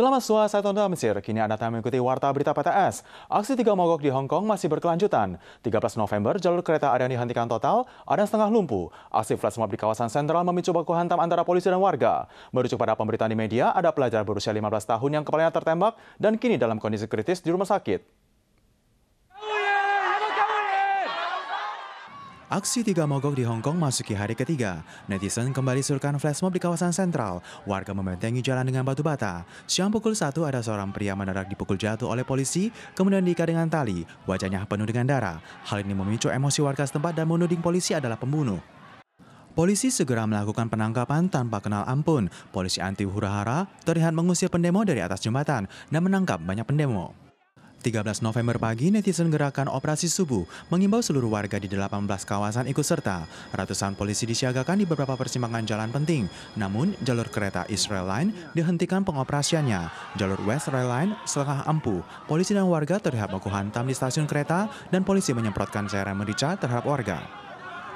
Selamat saya tonton Mesir, kini Anda telah mengikuti Warta Berita PTS. Aksi tiga mogok di Hong Kong masih berkelanjutan. 13 November, jalur kereta ada yang dihentikan total, ada setengah lumpuh. Aksi flash mob di kawasan sentral memicu baku hantam antara polisi dan warga. Merujuk pada pemberitaan di media, ada pelajar berusia 15 tahun yang kepalanya tertembak dan kini dalam kondisi kritis di rumah sakit. Aksi tiga mogok di Hong Kong masuki hari ketiga. Netizen kembali surkan flash mob di kawasan sentral. Warga membentengi jalan dengan batu bata. Siang pukul satu ada seorang pria mendadak dipukul jatuh oleh polisi, kemudian diikat dengan tali. Wajahnya penuh dengan darah. Hal ini memicu emosi warga setempat dan menuding polisi adalah pembunuh. Polisi segera melakukan penangkapan tanpa kenal ampun. Polisi anti huru-hara terlihat mengusir pendemo dari atas jembatan dan menangkap banyak pendemo. 13 November pagi, netizen gerakan operasi subuh mengimbau seluruh warga di 18 kawasan ikut serta. Ratusan polisi disiagakan di beberapa persimpangan jalan penting. Namun, jalur kereta Israel Line dihentikan pengoperasiannya. Jalur West Rail Line setengah ampuh. Polisi dan warga terlihat baku hantam di stasiun kereta dan polisi menyemprotkan cairan merica terhadap warga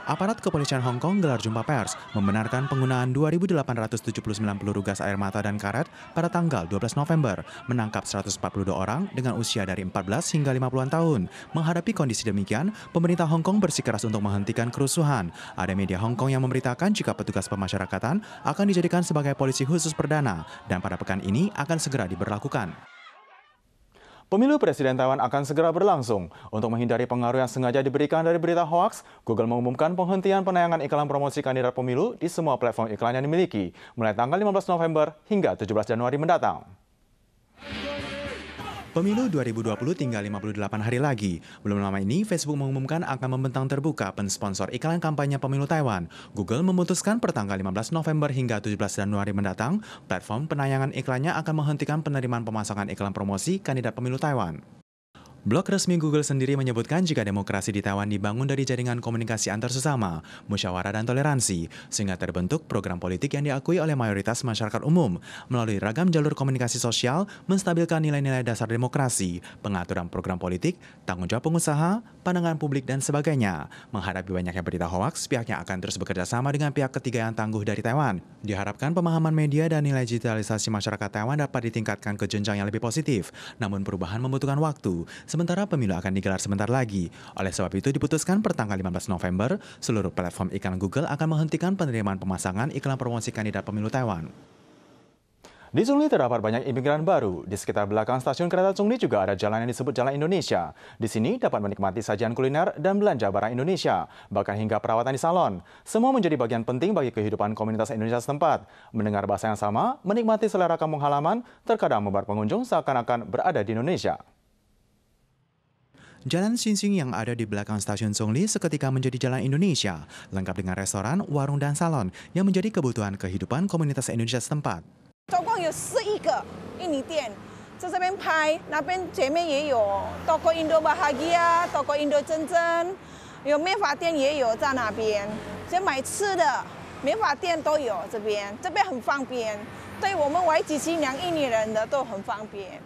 aparat kepolisian Hong Kong gelar jumpa pers membenarkan penggunaan 2.879 peluru gas air mata dan karet pada tanggal 12 November, menangkap 142 orang dengan usia dari 14 hingga 50-an tahun. Menghadapi kondisi demikian, pemerintah Hong Kong bersikeras untuk menghentikan kerusuhan. Ada media Hong Kong yang memberitakan jika petugas pemasyarakatan akan dijadikan sebagai polisi khusus perdana dan pada pekan ini akan segera diberlakukan. Pemilu Presiden Taiwan akan segera berlangsung. Untuk menghindari pengaruh yang sengaja diberikan dari berita hoaks, Google mengumumkan penghentian penayangan iklan promosi kandidat pemilu di semua platform iklan yang dimiliki, mulai tanggal 15 November hingga 17 Januari mendatang. Pemilu 2020 tinggal 58 hari lagi. Belum lama ini, Facebook mengumumkan akan membentang terbuka pensponsor iklan kampanye pemilu Taiwan. Google memutuskan pertanggal 15 November hingga 17 Januari mendatang, platform penayangan iklannya akan menghentikan penerimaan pemasangan iklan promosi kandidat pemilu Taiwan. Blog resmi Google sendiri menyebutkan jika demokrasi di Taiwan dibangun dari jaringan komunikasi antar sesama, musyawarah dan toleransi, sehingga terbentuk program politik yang diakui oleh mayoritas masyarakat umum melalui ragam jalur komunikasi sosial, menstabilkan nilai-nilai dasar demokrasi, pengaturan program politik, tanggung jawab pengusaha, pandangan publik dan sebagainya. Menghadapi banyaknya berita hoaks, pihaknya akan terus bekerja sama dengan pihak ketiga yang tangguh dari Taiwan. Diharapkan pemahaman media dan nilai digitalisasi masyarakat Taiwan dapat ditingkatkan ke jenjang yang lebih positif, namun perubahan membutuhkan waktu Sementara pemilu akan digelar sebentar lagi. Oleh sebab itu diputuskan pertanggal 15 November, seluruh platform iklan Google akan menghentikan penerimaan pemasangan iklan promosi kandidat pemilu Taiwan. Di Sungli terdapat banyak imigran baru. Di sekitar belakang stasiun kereta Sungli juga ada jalan yang disebut Jalan Indonesia. Di sini dapat menikmati sajian kuliner dan belanja barang Indonesia, bahkan hingga perawatan di salon. Semua menjadi bagian penting bagi kehidupan komunitas Indonesia setempat. Mendengar bahasa yang sama, menikmati selera kampung halaman, terkadang membuat pengunjung seakan-akan berada di Indonesia. Jalan Sinsing yang ada di belakang stasiun Songli seketika menjadi jalan Indonesia, lengkap dengan restoran, warung, dan salon yang menjadi kebutuhan kehidupan komunitas Indonesia setempat. Toko Toko Indo Indo Bahagia, 总共有十一个印尼店，在这边拍，那边前面也有，包括印度巴哈吉啊，包括印度真真，有面法店也有在那边，就买吃的，面法店都有这边，这边很方便，对我们外籍新娘印尼人的都很方便。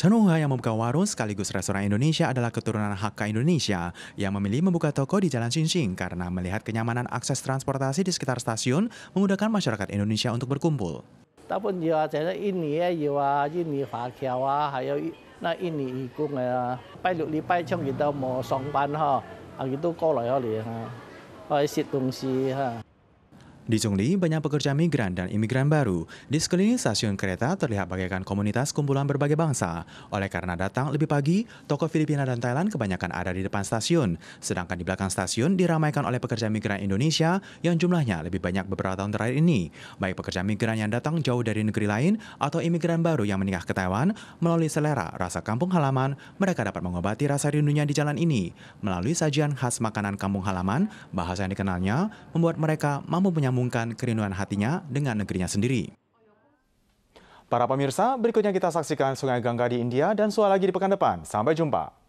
Sanungha yang membuka warung sekaligus restoran Indonesia adalah keturunan Hakka Indonesia yang memilih membuka toko di Jalan Sinsing karena melihat kenyamanan akses transportasi di sekitar stasiun memudahkan masyarakat Indonesia untuk berkumpul. Tapi di Zhongli, banyak pekerja migran dan imigran baru. Di sekeliling stasiun kereta terlihat bagaikan komunitas kumpulan berbagai bangsa. Oleh karena datang lebih pagi, toko Filipina dan Thailand kebanyakan ada di depan stasiun. Sedangkan di belakang stasiun diramaikan oleh pekerja migran Indonesia yang jumlahnya lebih banyak beberapa tahun terakhir ini. Baik pekerja migran yang datang jauh dari negeri lain atau imigran baru yang menikah ke Taiwan, melalui selera rasa kampung halaman, mereka dapat mengobati rasa rindunya di jalan ini. Melalui sajian khas makanan kampung halaman, bahasa yang dikenalnya, membuat mereka mampu menyambung mengumumkan kerinduan hatinya dengan negerinya sendiri. Para pemirsa, berikutnya kita saksikan Sungai Gangga di India dan soal lagi di pekan depan. Sampai jumpa.